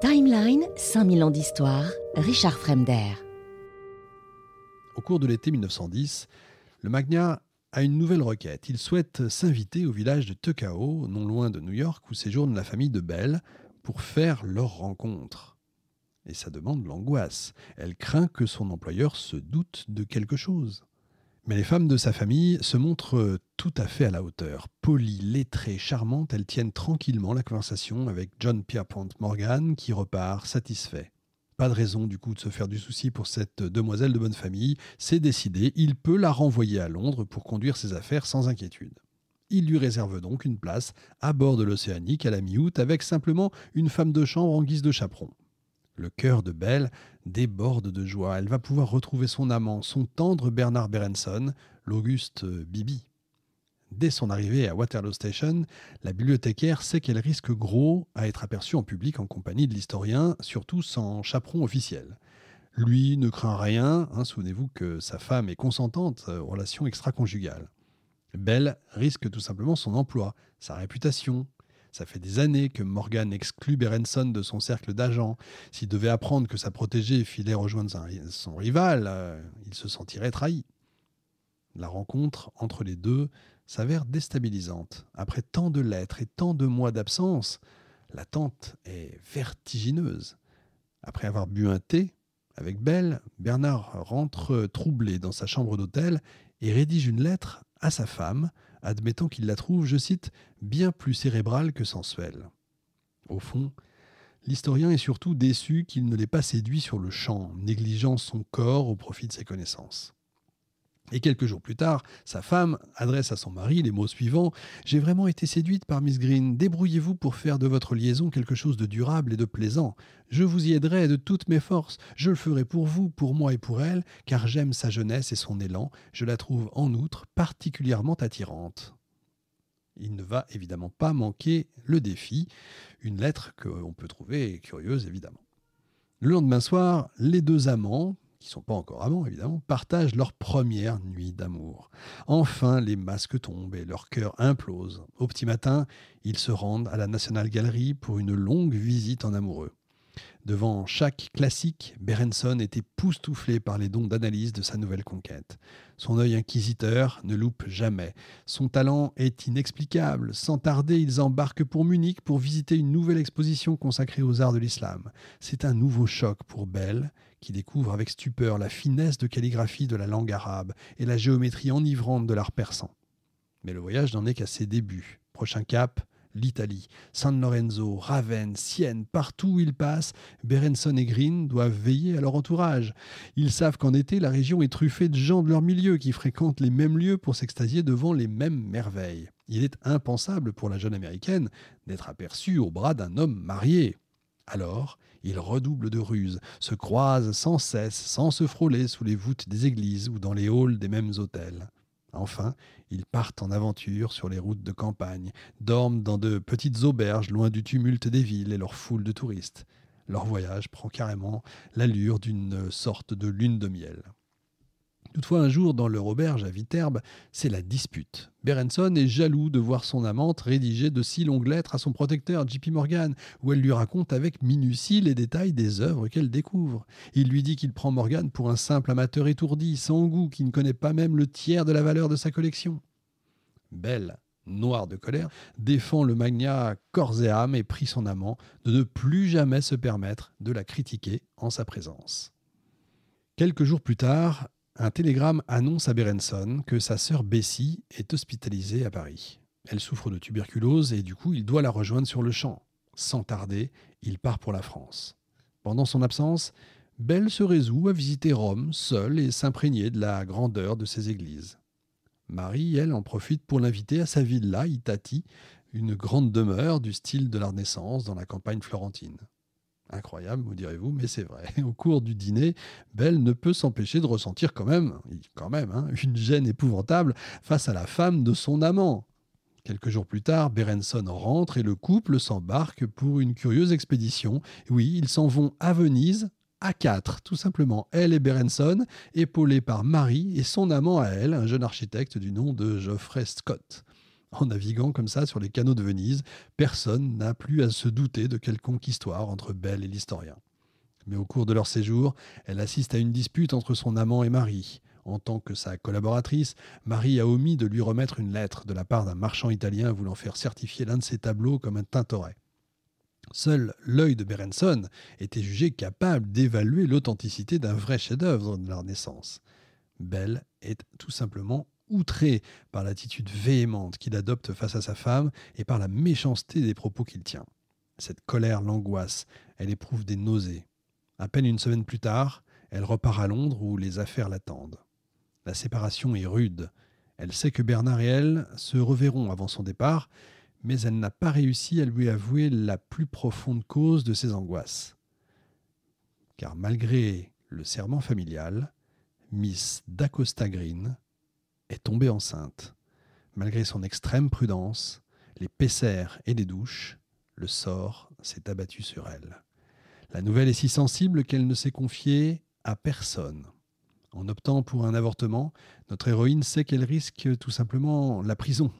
Timeline 5000 ans d'histoire, Richard Fremder. Au cours de l'été 1910, le magnat a une nouvelle requête. Il souhaite s'inviter au village de Tuckao, non loin de New York, où séjourne la famille de Bell, pour faire leur rencontre. Et ça demande l'angoisse. Elle craint que son employeur se doute de quelque chose. Mais les femmes de sa famille se montrent euh, tout à fait à la hauteur. Polies, lettrées, charmantes, elles tiennent tranquillement la conversation avec John Pierpont Morgan qui repart satisfait. Pas de raison du coup de se faire du souci pour cette demoiselle de bonne famille, c'est décidé, il peut la renvoyer à Londres pour conduire ses affaires sans inquiétude. Il lui réserve donc une place à bord de l'Océanique à la mi-août avec simplement une femme de chambre en guise de chaperon. Le cœur de Belle déborde de joie. Elle va pouvoir retrouver son amant, son tendre Bernard Berenson, l'auguste Bibi. Dès son arrivée à Waterloo Station, la bibliothécaire sait qu'elle risque gros à être aperçue en public en compagnie de l'historien, surtout sans chaperon officiel. Lui ne craint rien, hein, souvenez-vous que sa femme est consentante aux relations extra-conjugales. Belle risque tout simplement son emploi, sa réputation, ça fait des années que Morgan exclut Berenson de son cercle d'agents. S'il devait apprendre que sa protégée filait rejoindre son rival, euh, il se sentirait trahi. La rencontre entre les deux s'avère déstabilisante. Après tant de lettres et tant de mois d'absence, l'attente est vertigineuse. Après avoir bu un thé avec Belle, Bernard rentre troublé dans sa chambre d'hôtel et rédige une lettre à sa femme admettant qu'il la trouve, je cite, bien plus cérébrale que sensuelle. Au fond, l'historien est surtout déçu qu'il ne l'ait pas séduit sur le champ, négligeant son corps au profit de ses connaissances. Et quelques jours plus tard, sa femme adresse à son mari les mots suivants J'ai vraiment été séduite par Miss Green. Débrouillez-vous pour faire de votre liaison quelque chose de durable et de plaisant. Je vous y aiderai de toutes mes forces. Je le ferai pour vous, pour moi et pour elle, car j'aime sa jeunesse et son élan. Je la trouve en outre particulièrement attirante. Il ne va évidemment pas manquer le défi, une lettre que qu'on peut trouver curieuse évidemment. Le lendemain soir, les deux amants, qui ne sont pas encore amants évidemment, partagent leur première nuit d'amour. Enfin, les masques tombent et leur cœur implose. Au petit matin, ils se rendent à la National Gallery pour une longue visite en amoureux. Devant chaque classique, Berenson est époustouflé par les dons d'analyse de sa nouvelle conquête. Son œil inquisiteur ne loupe jamais. Son talent est inexplicable. Sans tarder, ils embarquent pour Munich pour visiter une nouvelle exposition consacrée aux arts de l'islam. C'est un nouveau choc pour Belle qui découvre avec stupeur la finesse de calligraphie de la langue arabe et la géométrie enivrante de l'art persan. Mais le voyage n'en est qu'à ses débuts. Prochain cap, l'Italie. San Lorenzo, Ravenne, Sienne, partout où ils passent, Berenson et Green doivent veiller à leur entourage. Ils savent qu'en été, la région est truffée de gens de leur milieu qui fréquentent les mêmes lieux pour s'extasier devant les mêmes merveilles. Il est impensable pour la jeune américaine d'être aperçue au bras d'un homme marié. Alors, ils redoublent de ruses, se croisent sans cesse, sans se frôler sous les voûtes des églises ou dans les halls des mêmes hôtels. Enfin, ils partent en aventure sur les routes de campagne, dorment dans de petites auberges loin du tumulte des villes et leur foule de touristes. Leur voyage prend carrément l'allure d'une sorte de lune de miel. Toutefois, un jour, dans leur auberge à Viterbe, c'est la dispute. Berenson est jaloux de voir son amante rédiger de si longues lettres à son protecteur, JP Morgan, où elle lui raconte avec minutie les détails des œuvres qu'elle découvre. Il lui dit qu'il prend Morgan pour un simple amateur étourdi, sans goût, qui ne connaît pas même le tiers de la valeur de sa collection. Belle, noire de colère, défend le magnat corps et âme et prie son amant de ne plus jamais se permettre de la critiquer en sa présence. Quelques jours plus tard, un télégramme annonce à Berenson que sa sœur Bessie est hospitalisée à Paris. Elle souffre de tuberculose et du coup, il doit la rejoindre sur le champ. Sans tarder, il part pour la France. Pendant son absence, Belle se résout à visiter Rome seule et s'imprégner de la grandeur de ses églises. Marie, elle, en profite pour l'inviter à sa villa, Itati, une grande demeure du style de la Renaissance dans la campagne florentine. Incroyable, vous direz-vous, mais c'est vrai. Au cours du dîner, Belle ne peut s'empêcher de ressentir quand même, quand même, hein, une gêne épouvantable face à la femme de son amant. Quelques jours plus tard, Berenson rentre et le couple s'embarque pour une curieuse expédition. Oui, ils s'en vont à Venise, à quatre, tout simplement. Elle et Berenson, épaulés par Marie et son amant à elle, un jeune architecte du nom de Geoffrey Scott. En naviguant comme ça sur les canaux de Venise, personne n'a plus à se douter de quelconque histoire entre Belle et l'historien. Mais au cours de leur séjour, elle assiste à une dispute entre son amant et Marie. En tant que sa collaboratrice, Marie a omis de lui remettre une lettre de la part d'un marchand italien voulant faire certifier l'un de ses tableaux comme un Tintoret. Seul l'œil de Berenson était jugé capable d'évaluer l'authenticité d'un vrai chef-d'œuvre de la Renaissance. Belle est tout simplement outré par l'attitude véhémente qu'il adopte face à sa femme et par la méchanceté des propos qu'il tient. Cette colère l'angoisse, elle éprouve des nausées. À peine une semaine plus tard, elle repart à Londres où les affaires l'attendent. La séparation est rude. Elle sait que Bernard et elle se reverront avant son départ, mais elle n'a pas réussi à lui avouer la plus profonde cause de ses angoisses. Car malgré le serment familial, Miss Dacosta Green est tombée enceinte. Malgré son extrême prudence, les PCR et les douches, le sort s'est abattu sur elle. La nouvelle est si sensible qu'elle ne s'est confiée à personne. En optant pour un avortement, notre héroïne sait qu'elle risque tout simplement la prison.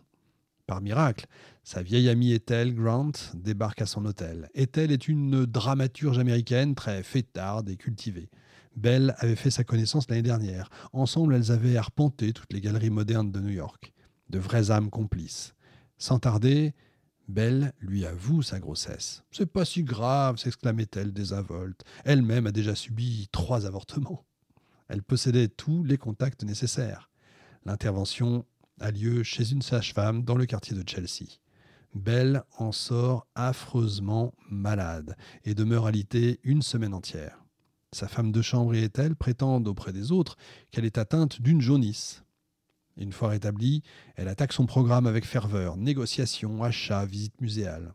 Par miracle, sa vieille amie Ethel Grant débarque à son hôtel. Ethel est une dramaturge américaine très fêtarde et cultivée. Belle avait fait sa connaissance l'année dernière. Ensemble, elles avaient arpenté toutes les galeries modernes de New York. De vraies âmes complices. Sans tarder, Belle lui avoue sa grossesse. C'est pas si grave, s'exclamait-elle désavolte. Elle-même a déjà subi trois avortements. Elle possédait tous les contacts nécessaires. L'intervention a lieu chez une sage-femme dans le quartier de Chelsea. Belle en sort affreusement malade et demeure alitée une semaine entière. Sa femme de chambre est elle prétendent auprès des autres qu'elle est atteinte d'une jaunisse. Une fois rétablie, elle attaque son programme avec ferveur, négociations, achats, visites muséales.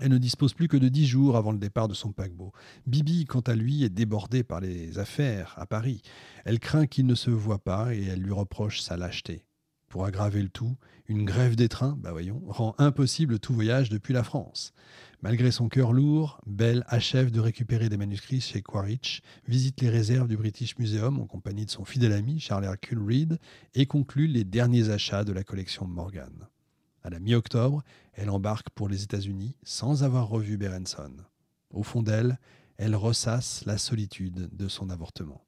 Elle ne dispose plus que de dix jours avant le départ de son paquebot. Bibi, quant à lui, est débordée par les affaires à Paris. Elle craint qu'il ne se voie pas et elle lui reproche sa lâcheté. Pour aggraver le tout, une grève des trains, bah voyons, rend impossible tout voyage depuis la France. Malgré son cœur lourd, Belle achève de récupérer des manuscrits chez Quaritch, visite les réserves du British Museum en compagnie de son fidèle ami Charles Hercule Reed et conclut les derniers achats de la collection Morgan. À la mi-octobre, elle embarque pour les États-Unis sans avoir revu Berenson. Au fond d'elle, elle ressasse la solitude de son avortement.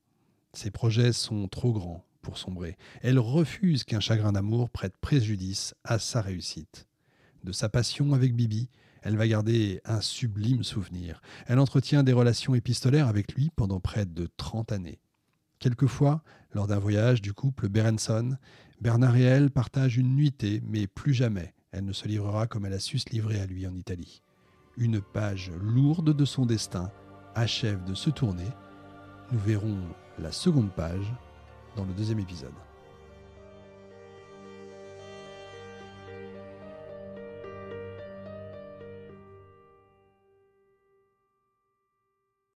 Ses projets sont trop grands sombrer. Elle refuse qu'un chagrin d'amour prête préjudice à sa réussite. De sa passion avec Bibi, elle va garder un sublime souvenir. Elle entretient des relations épistolaires avec lui pendant près de 30 années. Quelquefois, lors d'un voyage du couple Berenson, Bernard et elle partagent une nuitée, mais plus jamais elle ne se livrera comme elle a su se livrer à lui en Italie. Une page lourde de son destin achève de se tourner. Nous verrons la seconde page dans le deuxième épisode.